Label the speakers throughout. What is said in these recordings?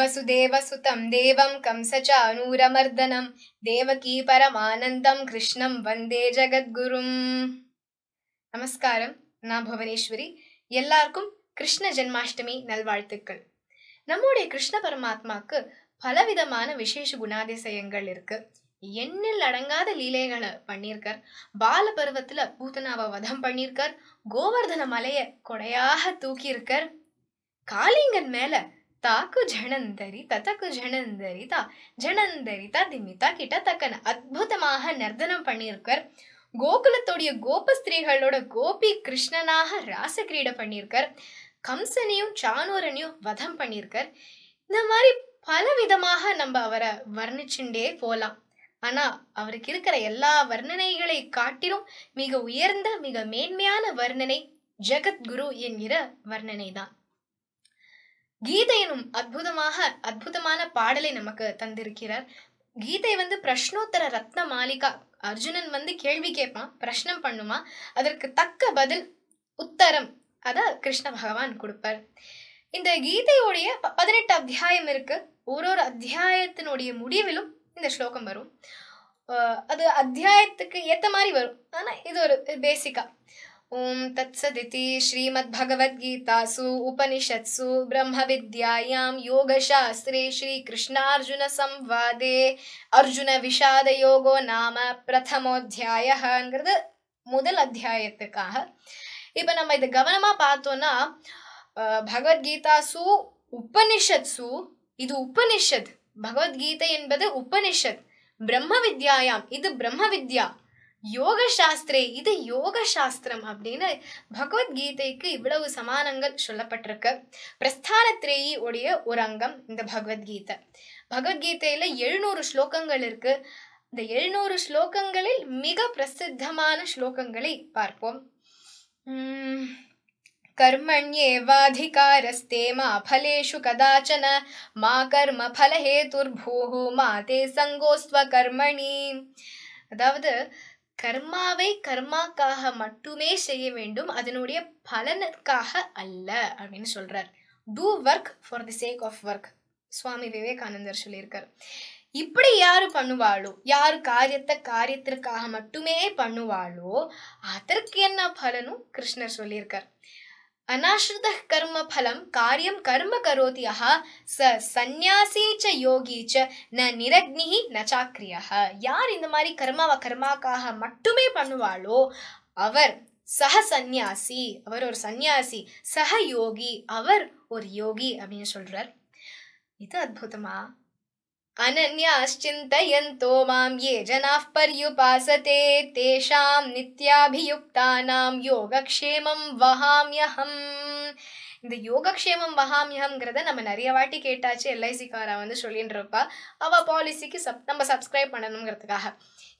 Speaker 1: தேவம் देवं कंसचानूरमर्दनं தேவகி பரமானந்தம் கிருஷ்ணம் வந்தே ஜகத்குரும் நமஸ்காரம் நான் புவனேஸ்வரி எல்லாருக்கும் கிருஷ்ண ஜென்மாஷ்டமி நல்வாழ்த்துக்கள் நம்முடைய கிருஷ்ண பரமாத்மாக்கு பலவிதமான விசேஷ குணாதிசயங்கள் இருக்கு எண்ணில் அடங்காத லீலைகளை பண்ணியிருக்கார் பால பருவத்துல பூதனாவை வதம் பண்ணியிருக்கார் கோவர்தன மலைய கொடையாக தூக்கியிருக்கார் காளிங்கன் மேல ತಾಕು ಝಣಂದರಿತ தக்கு ஜனந்தரிதா ஜனந்தரிதா திமிதா கிட்ட தக்கன் அற்புதமாக நர்தனம் பண்ணியிருக்கார் கோகுலத்தோடைய கோப ஸ்திரீகளோட கோபி கிருஷ்ணனாக ராசக்கிரீடை பண்ணியிருக்கார் கம்சனையும் சானூரனையும் வதம் பண்ணியிருக்கார் இந்த மாதிரி பல விதமாக நம்ம அவரை வர்ணிச்சுண்டே போகலாம் ஆனால் அவருக்கு இருக்கிற எல்லா வர்ணனைகளை காட்டிலும் மிக உயர்ந்த மிக மேன்மையான வர்ணனை ஜெகத்குரு என்கிற வர்ணனை தான் கீதையனும் அற்புதமாக அற்புதமான பாடலை நமக்கு தந்திருக்கிறார் கீதை வந்து பிரஷ்னோத்தர ரத்ன மாளிகா அர்ஜுனன் வந்து கேள்வி கேட்பான் பிரஷ்னம் பண்ணுமா அதற்கு தக்க பதில் உத்தரம் அதை கிருஷ்ண பகவான் கொடுப்பார் இந்த கீதையுடைய பதினெட்டு அத்தியாயம் இருக்கு ஒரு ஒரு அத்தியாயத்தினுடைய முடிவிலும் இந்த ஸ்லோகம் வரும் அது அத்தியாயத்துக்கு ஏற்ற மாதிரி வரும் ஆனால் இது ஒரு பேசிக்காக ॐ तत्सदिति श्रीमद्भगवद्गीतासु उपनिषत्सु ब्रह्मविद्यायां योगशास्त्रे श्रीकृष्णार्जुनसंवादे अर्जुनविषादयोगो नाम प्रथमोऽध्यायः ங்கிறது முதல் அத்தியாயத்துக்காக இப்போ நம்ம இது கவனமாக பார்த்தோன்னா பகவத்கீதாசு உபனிஷத்சு இது உபனிஷத் பகவத்கீதை என்பது உபனிஷத் பிரம்ம வித்யாயாம் இது பிரம்ம வித்யா யோக சாஸ்திரே இது யோக சாஸ்திரம் அப்படின்னு பகவத்கீதைக்கு இவ்வளவு சமானங்கள் சொல்லப்பட்டிருக்கு பிரஸ்தானத்திரேயி உடைய ஒரு அங்கம் இந்த பகவத்கீதை பகவத்கீதையில எழுநூறு ஸ்லோகங்கள் இருக்கு இந்த எழுநூறு ஸ்லோகங்களில் மிக பிரசித்தமான ஸ்லோகங்களை பார்ப்போம் कर्मण्येवाधिकारस्ते मा கதாச்சன மா கர்ம कर्म மா தே ते கர்மணி அதாவது கர்மாவை கர்மாக்காக மட்டுமே செய்ய வேண்டும் அதனுடைய பலனுக்காக அல்ல அப்படின்னு சொல்றார் to work for the sake of work Swami விவேகானந்தர் சொல்லியிருக்கார் இப்படி யாரு பண்ணுவாளோ யாரு காரியத்தை காரியத்திற்காக மட்டுமே பண்ணுவாளோ அதற்கு என்ன பலனும் கிருஷ்ணர் சொல்லியிருக்கார் अनाश्रितः कर्मफलं कार्यं कर्म करोति यः स சந்நியாசி ச யோகி ச ந நிரக்னிஹி நச்சாக்கிரியः யார் இந்த மாதிரி கர்மாவை கர்மாக்காக மட்டுமே பண்ணுவாளோ அவர் சக சந்நியாசி அவர் ஒரு சந்நியாசி சஹ யோகி அவர் ஒரு யோகி அப்படின்னு சொல்றார் இது அற்புதமா अनन्याश्चिन्तयन्तो मां ये जनाः पर्युपासते तेषां नित्याभियुक्तानां योगक्षेमं वहाम्यहम् இந்த யோகக்ஷேமம் வகாமியம்ங்கிறத நம்ம நிறைய வாட்டி கேட்டாச்சு எல்ஐசி காரா வந்து சொல்லிட்டு இருப்பா அவ பாலிசிக்கு சப் நம்ம சப்ஸ்கிரைப் பண்ணணுங்கிறதுக்காக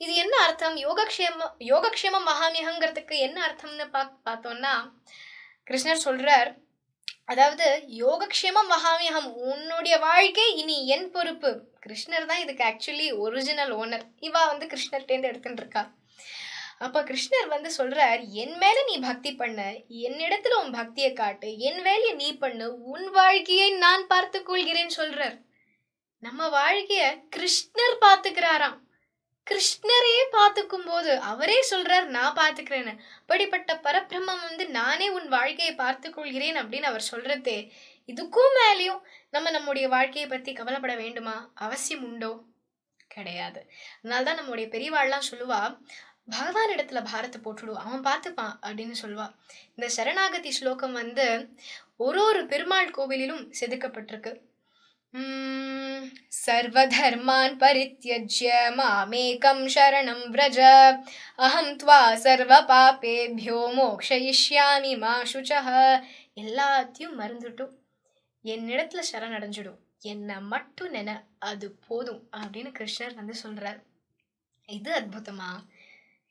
Speaker 1: இது என்ன அர்த்தம் யோகக்ஷேம யோகக்ஷேமம் வகாமியகங்கிறதுக்கு என்ன அர்த்தம்னு பா பார்த்தோம்னா கிருஷ்ணர் சொல்கிறார் அதாவது யோகக்ஷேமம் வகாமியகம் உன்னுடைய வாழ்க்கை இனி என் பொறுப்பு கிருஷ்ணர் தான் இதுக்கு ஆக்சுவலி ஒரிஜினல் ஓனர் இவா வந்து கிருஷ்ணர்கிட்டேருந்து எடுத்துட்டு இருக்கா அப்போ கிருஷ்ணர் வந்து சொல்கிறார் என் மேலே நீ பக்தி பண்ண என்னிடத்துல உன் பக்தியை காட்டு என் வேலையை நீ பண்ணு உன் வாழ்க்கையை நான் பார்த்து கொள்கிறேன் சொல்கிறார் நம்ம வாழ்க்கைய கிருஷ்ணர் பார்த்துக்கிறாராம் கிருஷ்ணரே பார்த்துக்கும் போது அவரே சொல்றார் நான் பார்த்துக்கிறேன்னு அப்படிப்பட்ட பரபிரம்மம் வந்து நானே உன் வாழ்க்கையை பார்த்துக்கொள்கிறேன் கொள்கிறேன் அப்படின்னு அவர் சொல்றதே இதுக்கும் மேலேயும் நம்ம நம்முடைய வாழ்க்கையை பற்றி கவலைப்பட வேண்டுமா அவசியம் உண்டோ கிடையாது அதனால தான் நம்முடைய பெரியவாள்லாம் சொல்லுவா பகவான் இடத்துல பாரத்தை போட்டுடு அவன் பார்த்துப்பான் அப்படின்னு சொல்லுவா இந்த சரணாகதி ஸ்லோகம் வந்து ஒரு ஒரு பெருமாள் கோவிலிலும் செதுக்கப்பட்டிருக்கு சர்வதர்மான் பரித்தியஜ்ய மாமேகம் சரணம் விரஜ அஹம் துவா சர்வ பாப்பேபியோ மோக்ஷயிஷ்யாமி மா எல்லாத்தையும் மறந்துட்டும் சரண் அடைஞ்சிடும் என்னை மட்டும் நென அது போதும் அப்படின்னு கிருஷ்ணர் வந்து சொல்கிறார் இது அற்புதமா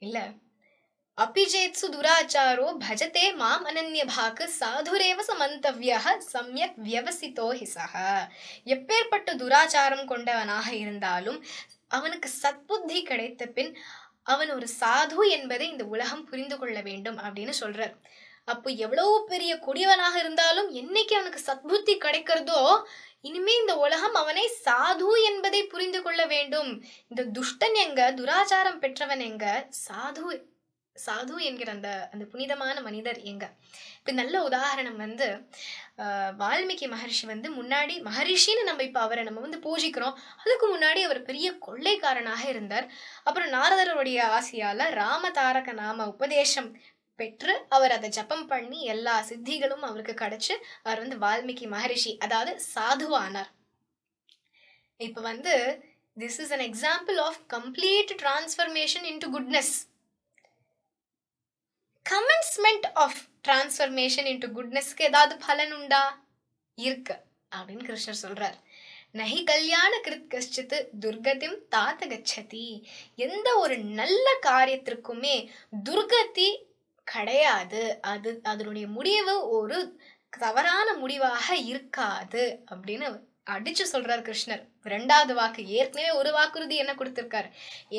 Speaker 1: இல்லை அபிஜேத்சு துராச்சாரோ பஜதே மாம் அனன்யபாக்கு சாதுரேவ சமந்தவியாக சமயக் வியவசித்தோ ஹிசக எப்பேற்பட்ட துராச்சாரம் கொண்டவனாக இருந்தாலும் அவனுக்கு சத்புத்தி கிடைத்த பின் அவன் ஒரு சாது என்பதை இந்த உலகம் புரிந்து கொள்ள வேண்டும் அப்படின்னு சொல்றார் அப்போ எவ்வளவு பெரிய கொடியவனாக இருந்தாலும் என்னைக்கு அவனுக்கு சத்புத்தி கிடைக்கிறதோ இனிமே இந்த உலகம் அவனை சாது என்பதை புரிந்து கொள்ள வேண்டும் இந்த துஷ்டன் எங்க துராச்சாரம் பெற்றவன் எங்க சாது சாது என்கிற அந்த அந்த புனிதமான மனிதர் எங்க இப்போ நல்ல உதாரணம் வந்து வால்மீகி மகர்ஷி வந்து முன்னாடி மகரிஷின்னு நம்ம இப்போ அவரை நம்ம வந்து பூஜிக்கிறோம் அதுக்கு முன்னாடி அவர் பெரிய கொள்ளைக்காரனாக இருந்தார் அப்புறம் நாரதருடைய ஆசையால் ராமதாரக நாம உபதேசம் பெற்று அவர் அதை ஜப்பம் பண்ணி எல்லா சித்திகளும் அவருக்கு கிடைச்சு அவர் வந்து வால்மீகி மகரிஷி அதாவது சாது ஆனார் இப்போ வந்து this is an example of complete transformation in to goodness commencement of transformation to குட்னஸ்க்கு ஏதாவது பலன் உண்டா இருக்கு அப்படின்னு கிருஷ்ணர் சொல்கிறார் நகி கல்யாண கிருத் கஷ்டித்து துர்கதிம் தாத்த கச்சதி எந்த ஒரு நல்ல காரியத்திற்குமே துர்கதி கிடையாது அது அதனுடைய முடிவு ஒரு தவறான முடிவாக இருக்காது அப்படின்னு அடிச்சு சொல்றார் கிருஷ்ணர் ரெண்டாவது வாக்கு ஏற்கனவே ஒரு வாக்குறுதி என்ன கொடுத்திருக்காரு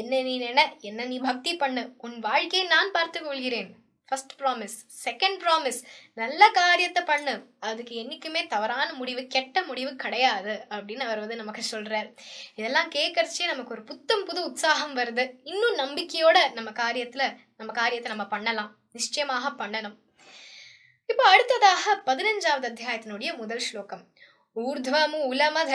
Speaker 1: என்ன நீ நின என்ன நீ பக்தி பண்ணு உன் வாழ்க்கையை நான் பார்த்து கொள்கிறேன் ஃபர்ஸ்ட் ப்ராமிஸ் செகண்ட் ப்ராமிஸ் நல்ல காரியத்தை பண்ணு அதுக்கு என்றைக்குமே தவறான முடிவு கெட்ட முடிவு கிடையாது அப்படின்னு அவர் வந்து நமக்கு சொல்கிறார் இதெல்லாம் கேட்கறச்சே நமக்கு ஒரு புத்தம் புது உற்சாகம் வருது இன்னும் நம்பிக்கையோட நம்ம காரியத்தில் நம்ம காரியத்தை நம்ம பண்ணலாம் நிச்சயமாக பண்ணணும் இப்போ அடுத்ததாக பதினஞ்சாவது அத்தியாயத்தினுடைய முதல் ஸ்லோகம் ऊर्ध्वमूलमधः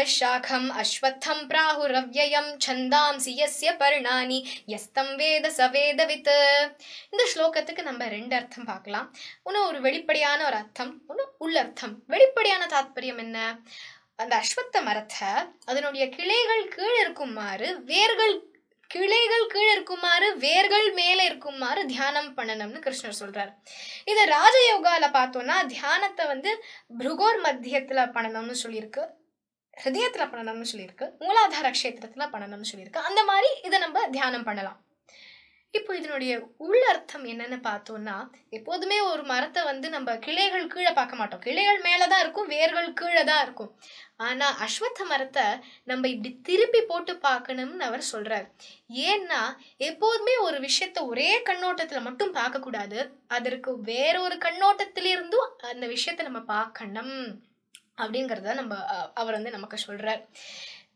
Speaker 1: அஸ்வத்தம் பிராஹுரவியம் प्राहुरव्ययं छन्दांसि பர்ணானி पर्णानि எஸ்தம் வேத சவேத வித் இந்த ஸ்லோகத்துக்கு நம்ம ரெண்டு அர்த்தம் பார்க்கலாம் உன ஒரு வெளிப்படையான ஒரு அர்த்தம் இன்னும் உள்ளர்த்தம் வெளிப்படையான தாத்பரியம் என்ன அந்த அஸ்வத்த மரத்தை அதனுடைய கிளைகள் கீழே இருக்குமாறு வேர்கள் கிளைகள் கீழே இருக்குமாறு வேர்கள் மேலே இருக்குமாறு தியானம் பண்ணணும்னு கிருஷ்ணர் சொல்றாரு இதை ராஜயோகால பார்த்தோம்னா தியானத்தை வந்து புருகோர் மத்தியத்துல பண்ணணும்னு சொல்லியிருக்கு ஹிருதயத்துல பண்ணணும்னு சொல்லியிருக்கு மூலாதார கஷேத்திரத்துல பண்ணணும்னு சொல்லியிருக்கு அந்த மாதிரி இதை நம்ம தியானம் பண்ணலாம் இப்போ இதனுடைய உள் அர்த்தம் என்னன்னு பார்த்தோம்னா எப்போதுமே ஒரு மரத்தை வந்து நம்ம கிளைகள் கீழே பார்க்க மாட்டோம் கிளைகள் மேலே தான் இருக்கும் வேர்கள் கீழே தான் இருக்கும் ஆனால் அஸ்வத்த மரத்தை நம்ம இப்படி திருப்பி போட்டு பார்க்கணும்னு அவர் சொல்கிறார் ஏன்னா எப்போதுமே ஒரு விஷயத்த ஒரே கண்ணோட்டத்தில் மட்டும் பார்க்கக்கூடாது அதற்கு வேறொரு கண்ணோட்டத்திலிருந்தும் அந்த விஷயத்தை நம்ம பார்க்கணும் அப்படிங்கிறத நம்ம அவர் வந்து நமக்கு சொல்கிறார்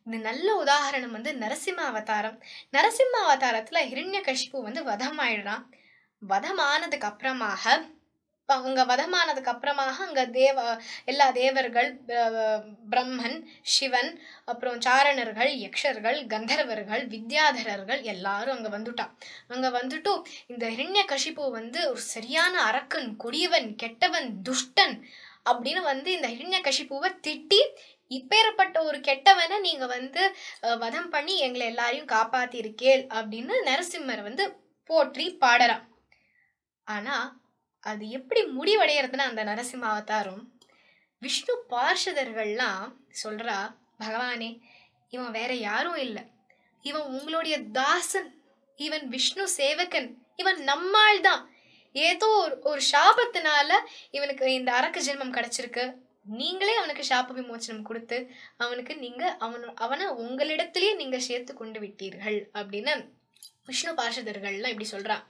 Speaker 1: இந்த நல்ல உதாரணம் வந்து நரசிம்ம அவதாரம் நரசிம்ம அவதாரத்தில் ஹிரண்ய கஷிப்பு வந்து வதமாயிடுறான் வதமானதுக்கு அப்புறமாக அவங்க வதமானதுக்கு அப்புறமாக அங்கே தேவ எல்லா தேவர்கள் பிரம்மன் சிவன் அப்புறம் சாரணர்கள் யக்ஷர்கள் கந்தர்வர்கள் வித்யாதரர்கள் எல்லாரும் அங்கே வந்துட்டான் அங்கே வந்துட்டு இந்த ஹிரண்ய கஷிப்பு வந்து ஒரு சரியான அரக்கன் கொடியவன் கெட்டவன் துஷ்டன் அப்படின்னு வந்து இந்த ஹிரண்ய கஷிப்புவை திட்டி இப்பேற்பட்ட ஒரு கெட்டவனை நீங்க வந்து வதம் பண்ணி எங்களை எல்லாரையும் காப்பாத்திருக்கேள் அப்படின்னு நரசிம்மர் வந்து போற்றி பாடலாம் ஆனா அது எப்படி முடிவடைகிறதுனா அந்த நரசிம்ம அவதாரம் விஷ்ணு பார்ஷதர்கள்லாம் சொல்றா பகவானே இவன் வேற யாரும் இல்லை இவன் உங்களுடைய தாசன் இவன் விஷ்ணு சேவகன் இவன் நம்மால் தான் ஏதோ ஒரு ஒரு சாபத்தினால இவனுக்கு இந்த அரக்கு ஜென்மம் கிடைச்சிருக்கு நீங்களே அவனுக்கு சாப விமோச்சனம் கொடுத்து அவனுக்கு நீங்க அவன் அவனை உங்களிடத்திலேயே நீங்க சேர்த்து கொண்டு விட்டீர்கள் அப்படின்னு விஷ்ணு பாஷதர்கள்லாம் இப்படி சொல்றான்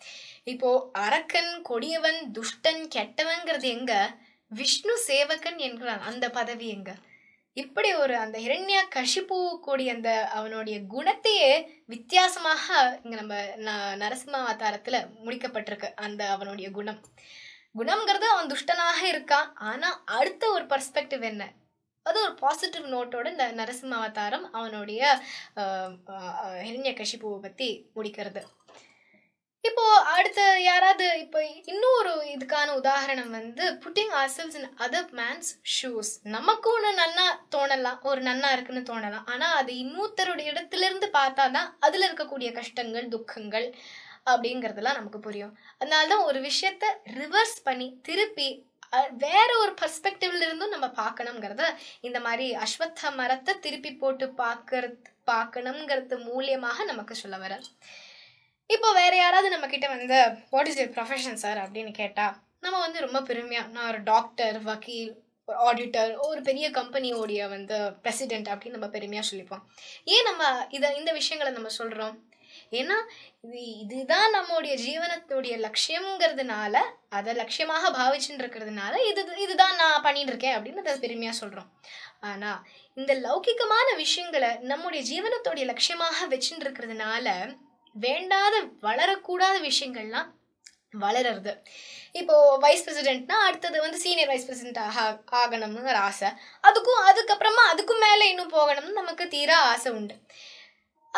Speaker 1: இப்போ அரக்கன் கொடியவன் துஷ்டன் கெட்டவங்கிறது எங்க விஷ்ணு சேவகன் என்கிறான் அந்த பதவி எங்க இப்படி ஒரு அந்த இரண்யா கஷிப்பு கூடிய அந்த அவனுடைய குணத்தையே வித்தியாசமாக இங்க நம்ம நரசிம்ம அவதாரத்துல முடிக்கப்பட்டிருக்கு அந்த அவனுடைய குணம் குணம்ங்கிறது அவன் துஷ்டனாக இருக்கான் ஆனால் அடுத்த ஒரு பர்ஸ்பெக்டிவ் என்ன அது ஒரு பாசிட்டிவ் நோட்டோட இந்த நரசிம்ம அவதாரம் அவனுடைய ஹிரண்ய கஷிப்புவை பற்றி முடிக்கிறது இப்போ அடுத்த யாராவது இப்போ இன்னொரு இதுக்கான உதாரணம் வந்து putting ourselves in other man's shoes நமக்கு ஒன்று நன்னா தோணலாம் ஒரு நன்னா இருக்குன்னு தோணலாம் ஆனால் அது இன்னொருத்தருடைய இடத்துலேருந்து பார்த்தா தான் அதில் இருக்கக்கூடிய கஷ்டங்கள் துக்கங்கள் அப்படிங்கிறதுலாம் நமக்கு புரியும் அதனால தான் ஒரு விஷயத்த ரிவர்ஸ் பண்ணி திருப்பி வேற ஒரு பர்ஸ்பெக்டிவ்ல இருந்தும் நம்ம பார்க்கணுங்கிறத இந்த மாதிரி அஸ்வத்த மரத்தை திருப்பி போட்டு பார்க்கறது பார்க்கணுங்கிறது மூலியமாக நமக்கு சொல்ல வர இப்போ வேற யாராவது நம்ம கிட்ட வந்து what is your profession sir அப்படின்னு கேட்டால் நம்ம வந்து ரொம்ப பெருமையாக நான் ஒரு டாக்டர் வக்கீல் ஒரு ஆடிட்டர் ஒரு பெரிய கம்பெனியோடைய வந்து பிரசிடென்ட் அப்படின்னு நம்ம பெருமையாக சொல்லிப்போம் ஏன் நம்ம இதை இந்த விஷயங்களை நம்ம சொல்கிறோம் ஏன்னா இது இதுதான் நம்முடைய ஜீவனத்துடைய லட்சியங்கிறதுனால அதை லட்சியமாக பாவிச்சுட்டு இருக்கிறதுனால இது இதுதான் நான் பண்ணிட்டு இருக்கேன் அப்படின்னு அதை பெருமையாக சொல்கிறோம் ஆனால் இந்த லௌகிக்கமான விஷயங்களை நம்முடைய ஜீவனத்துடைய லட்சியமாக வச்சுட்டு இருக்கிறதுனால வேண்டாத வளரக்கூடாத விஷயங்கள்லாம் வளருறது இப்போ வைஸ் பிரசிடென்ட்னா அடுத்தது வந்து சீனியர் வைஸ் பிரசிடென்ட் ஆக ஒரு ஆசை அதுக்கும் அதுக்கப்புறமா அதுக்கும் மேலே இன்னும் போகணும்னு நமக்கு தீரா ஆசை உண்டு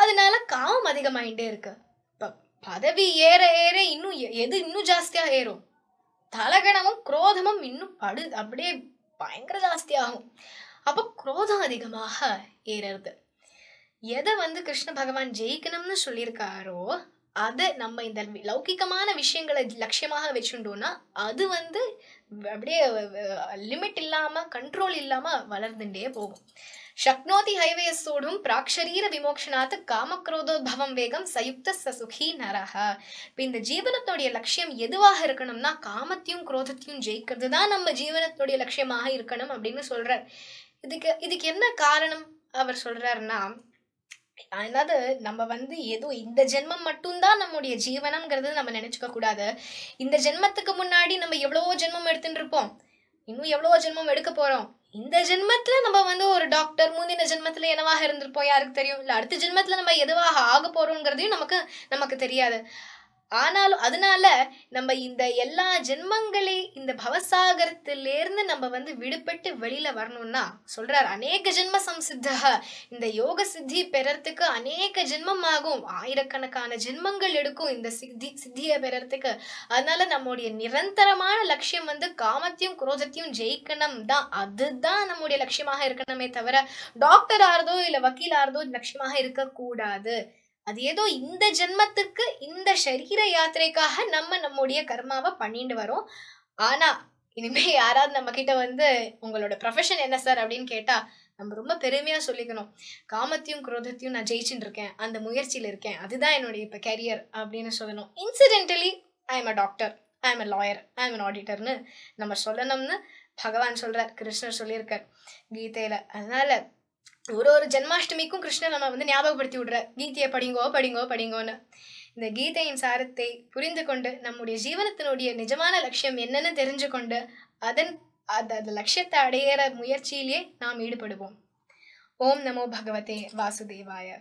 Speaker 1: அதனால காமம் அதிகமாயிட்டே இருக்கு இப்போ பதவி ஏற ஏற இன்னும் எது இன்னும் ஜாஸ்தியா ஏறும் தலகணமும் குரோதமும் இன்னும் படு அப்படியே பயங்கர ஜாஸ்தியாகும் அப்போ குரோதம் அதிகமாக ஏறது எதை வந்து கிருஷ்ண பகவான் ஜெயிக்கணும்னு சொல்லியிருக்காரோ அதை நம்ம இந்த லௌகிகமான விஷயங்களை லட்சியமாக வச்சுட்டோம்னா அது வந்து அப்படியே லிமிட் இல்லாமல் கண்ட்ரோல் இல்லாமல் வளர்ந்துட்டே போகும் शक्नोति பிராக்ஷரீர सोढुं प्राक्शरीरविमोक्षणात् காமக்ரோதோத்பவம் வேகம் சயுக்த சசுகி நரக இப்போ இந்த ஜீவனத்தோடைய லட்சியம் எதுவாக இருக்கணும்னா காமத்தையும் குரோதத்தையும் ஜெயிக்கிறது தான் நம்ம ஜீவனத்தோடைய லட்சியமாக இருக்கணும் அப்படின்னு சொல்றார் இதுக்கு இதுக்கு என்ன காரணம் அவர் சொல்றாருன்னா அதாவது நம்ம வந்து ஏதோ இந்த ஜென்மம் மட்டும்தான் நம்முடைய ஜீவனம்ங்கிறது நம்ம நினச்சிக்க கூடாது இந்த ஜென்மத்துக்கு முன்னாடி நம்ம எவ்வளவோ ஜென்மம் எடுத்துட்டு இருப்போம் இன்னும் எவ்வளவோ ஜென்மம் எடுக்க போகிறோம் இந்த ஜென்மத்துல நம்ம வந்து ஒரு டாக்டர் முந்தின ஜென்மத்துல என்னவாக இருந்திருப்போம் யாருக்கு தெரியும் இல்லை அடுத்த ஜென்மத்துல நம்ம எதுவாக ஆக போறோங்கிறதையும் நமக்கு நமக்கு தெரியாது ஆனாலும் அதனால நம்ம இந்த எல்லா ஜென்மங்களே இந்த பவசாகரத்திலேருந்து நம்ம வந்து விடுபட்டு வெளியில வரணும்னா சொல்றாரு அநேக ஜென்ம சம்சித்தா இந்த யோக சித்தி பெறத்துக்கு அநேக ஜென்மம் ஆகும் ஆயிரக்கணக்கான ஜென்மங்கள் எடுக்கும் இந்த சித்தி சித்தியை பெறத்துக்கு அதனால நம்முடைய நிரந்தரமான லட்சியம் வந்து காமத்தையும் குரோதத்தையும் ஜெயிக்கணும் தான் அதுதான் நம்முடைய லட்சியமாக இருக்கணுமே தவிர டாக்டர் ஆறதோ இல்லை வக்கீல் ஆறதோ லட்சியமாக இருக்கக்கூடாது அது ஏதோ இந்த ஜென்மத்துக்கு இந்த சரீர யாத்திரைக்காக நம்ம நம்முடைய கர்மாவை பண்ணிட்டு வரோம் ஆனா இனிமே யாராவது நம்ம கிட்ட வந்து உங்களோட ப்ரொஃபஷன் என்ன சார் அப்படின்னு கேட்டா நம்ம ரொம்ப பெருமையா சொல்லிக்கணும் காமத்தையும் குரோதத்தையும் நான் ஜெயிச்சுட்டு இருக்கேன் அந்த முயற்சியில் இருக்கேன் அதுதான் என்னுடைய இப்போ கெரியர் அப்படின்னு சொல்லணும் incidentally I am a doctor I am a lawyer I am an ஆடிட்டர்னு நம்ம சொல்லணும்னு பகவான் சொல்றார் கிருஷ்ணர் சொல்லியிருக்கார் கீதையில் அதனால் ஒரு ஒரு ஜென்மாஷ்டமிக்கும் கிருஷ்ணன் நம்ம வந்து ஞாபகப்படுத்தி விடுறார் கீதையை படிங்கோ படிங்கோ படிங்கோன்னு இந்த கீதையின் சாரத்தை புரிந்து கொண்டு நம்முடைய ஜீவனத்தினுடைய நிஜமான லட்சியம் என்னன்னு தெரிஞ்சு கொண்டு அதன் அது அந்த லட்சியத்தை அடையிற முயற்சியிலேயே நாம் ஈடுபடுவோம் ஓம் நமோ பகவதே வாசுதேவாய